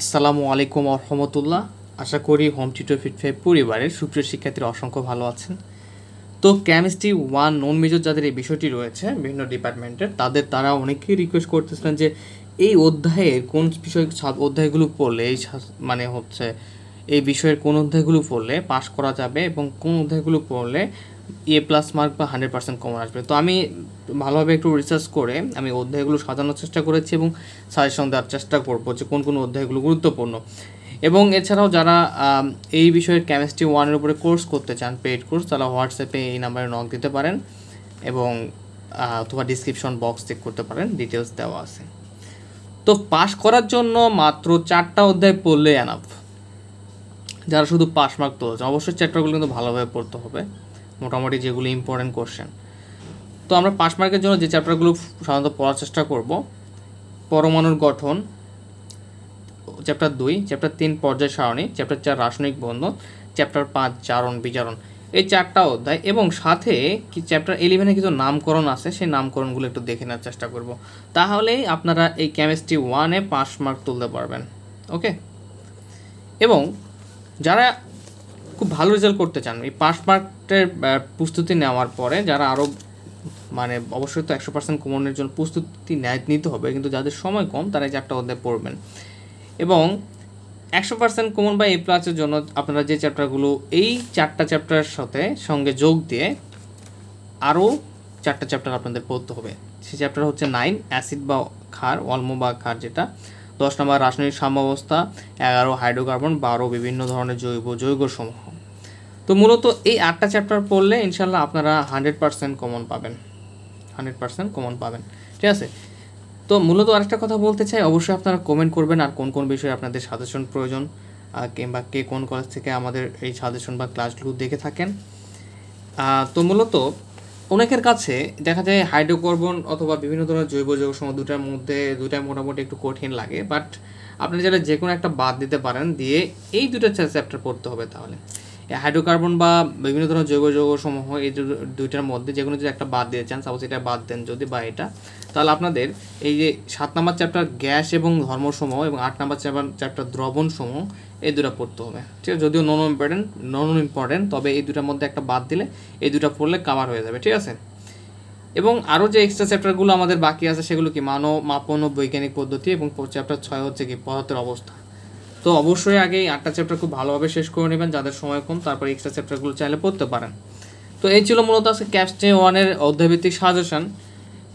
আসসালামু আলাইকুম রহমতুল্লাহ আশা করি হোম টিউটর ফিট ফাইভ পরিবারের সুপ্রিয় শিক্ষার্থীরা অসংখ্য ভালো আছেন তো কেমিস্ট্রি ওয়ান নন মেজর যাদের এই বিষয়টি রয়েছে বিভিন্ন ডিপার্টমেন্টের তাদের তারা অনেকেই রিকোয়েস্ট করতেছিলেন যে এই অধ্যায়ে কোন বিষয় অধ্যায়গুলো পড়লে এই মানে হচ্ছে এই বিষয়ের কোন অধ্যায়গুলো পড়লে পাশ করা যাবে এবং কোন অধ্যায়গুলো পড়লে এ প্লাস মার্ক বা হান্ড্রেড পার্সেন্ট কমন আসবে তো আমি ভালোভাবে একটু রিসার্চ করে আমি অধ্যায়গুলো সাজানোর চেষ্টা করেছি এবং সাজেশন দেওয়ার চেষ্টা করবো যে কোন কোন অধ্যায়গুলো গুরুত্বপূর্ণ এবং এছাড়াও যারা এই বিষয়ের কেমিস্ট্রি ওয়ানের উপরে কোর্স করতে চান পেইড কোর্স তারা হোয়াটসঅ্যাপে এই নাম্বারে নক দিতে পারেন এবং অথবা ডিসক্রিপশন বক্স চেক করতে পারেন ডিটেলস দেওয়া আছে তো পাশ করার জন্য মাত্র চারটা অধ্যায় পড়লে অ্যানাফ যারা শুধু পাস মার্ক তুলেছে অবশ্যই চ্যাপ্টারগুলো কিন্তু ভালোভাবে পড়তে হবে মোটামুটি যেগুলো ইম্পর্টেন্ট কোশ্চেন তো আমরা পাস মার্কের জন্য যে চ্যাপ্টারগুলো সাধারণত পড়ার চেষ্টা করব পরমাণুর গঠন চ্যাপ্টার দুই চ্যাপ্টার তিন পর্যায় সারণী চ্যাপ্টার চার রাসায়নিক বন্ধন চ্যাপ্টার পাঁচ চারণ বিচারণ এই চারটা অধ্যায় এবং সাথে কি চ্যাপ্টার ইলেভেনে কিছু নামকরণ আছে সেই নামকরণগুলো একটু দেখে নেওয়ার চেষ্টা করব তাহলেই আপনারা এই কেমিস্ট্রি ওয়ানে পাঁচ মার্ক তুলতে পারবেন ওকে এবং যারা খুব ভালো রেজাল্ট করতে চান এই পাস মার্কের প্রস্তুতি নেওয়ার পরে যারা আরও মানে অবশ্যই তো একশো পার্সেন্ট কমনের জন্য প্রস্তুতি নেয় নিতে হবে কিন্তু যাদের সময় কম তারা এই চ্যাপ্টার অধ্যায় পড়বেন এবং একশো পার্সেন্ট কমন বা এ প্লাসের জন্য আপনারা যে চ্যাপ্টারগুলো এই চারটা চ্যাপ্টারের সাথে সঙ্গে যোগ দিয়ে আরও চারটা চ্যাপ্টার আপনাদের পড়তে হবে সেই চ্যাপ্টার হচ্ছে নাইন অ্যাসিড বা খার অলমো বা খার যেটা দশ নম্বর রাসায়নিক সাম্যাবস্থা এগারো হাইড্রোকার্বন বারো বিভিন্ন ধরনের জৈব যৌগ সমূহ তো মূলত এই আটটা চ্যাপ্টার পড়লে ইনশাল্লাহ আপনারা হান্ড্রেড পারসেন্ট কমন পাবেন হান্ড্রেড পারসেন্ট কমন পাবেন ঠিক আছে তো মূলত আরেকটা কথা বলতে চাই অবশ্যই আপনারা কমেন্ট করবেন আর কোন কোন বিষয়ে আপনাদের সাজেশন প্রয়োজন কিংবা কে কোন কলেজ থেকে আমাদের এই সাজেশন বা ক্লাসগুলো দেখে থাকেন তো মূলত অনেকের কাছে দেখা যায় হাইড্রোকার্বন অথবা বিভিন্ন ধরনের জৈব যৌগ সম দুটার মধ্যে দুটাই মোটামুটি একটু কঠিন লাগে বাট আপনি যারা যে কোনো একটা বাদ দিতে পারেন দিয়ে এই দুটো চ্যাপ্টার পড়তে হবে তাহলে হাইড্রোকার্বন বা বিভিন্ন ধরনের জৈব যৌগ সমূহ এই দুইটার মধ্যে যে কোনো যদি একটা বাদ দিয়ে চান সাপোজ এটা বাদ দেন যদি বা এটা তাহলে আপনাদের এই যে সাত নাম্বার চ্যাপ্টার গ্যাস এবং ধর্মসমূহ এবং আট নাম্বার চ্যাপ্টার চ্যাপ্টার দ্রবণ সমূহ এই দুটো পড়তে হবে ঠিক আছে যদিও নন ইম্পর্টেন্ট নন ইম্পর্টেন্ট তবে এই দুটার মধ্যে একটা বাদ দিলে এই দুটা পড়লে কাভার হয়ে যাবে ঠিক আছে এবং আরও যে এক্সট্রা চ্যাপ্টারগুলো আমাদের বাকি আছে সেগুলো কি মানব মাপন ও বৈজ্ঞানিক পদ্ধতি এবং চ্যাপ্টার ছয় হচ্ছে কি পদার্থের অবস্থা তো অবশ্যই আগে এই আটটা চ্যাপ্টার খুব ভালোভাবে শেষ করে নেবেন যাদের সময় কম তারপর এক্সট্রা চ্যাপ্টারগুলো চাইলে পড়তে পারেন তো এই ছিল মূলত আজকে ক্যাপস্টে ওয়ানের অধ্যায়ভিত্তিক সাজেশন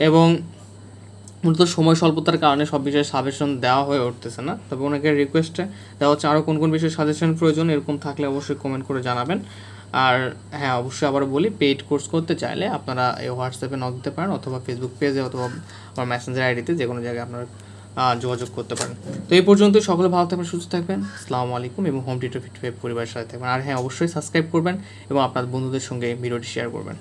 এবং মূলত সময় স্বল্পতার কারণে সব বিষয়ে সাজেশন দেওয়া হয়ে উঠতেছে না তবে ওনাকে রিকোয়েস্টে দেওয়া হচ্ছে আরও কোন কোন বিষয়ে সাজেশন প্রয়োজন এরকম থাকলে অবশ্যই কমেন্ট করে জানাবেন আর হ্যাঁ অবশ্যই আবার বলি পেইড কোর্স করতে চাইলে আপনারা এই হোয়াটসঅ্যাপে নক দিতে পারেন অথবা ফেসবুক পেজে অথবা আমার মেসেঞ্জার আইডিতে যে কোনো জায়গায় আপনার যোগাযোগ করতে পারেন তো এই পর্যন্ত সকলে ভালো থাকবেন সুস্থ থাকবেন সালামু আলাইকুম এবং হোম টিউটার ফিট পরিবারের সাথে থাকবেন আর হ্যাঁ অবশ্যই সাবস্ক্রাইব করবেন এবং আপনার বন্ধুদের সঙ্গে ভিডিওটি শেয়ার করবেন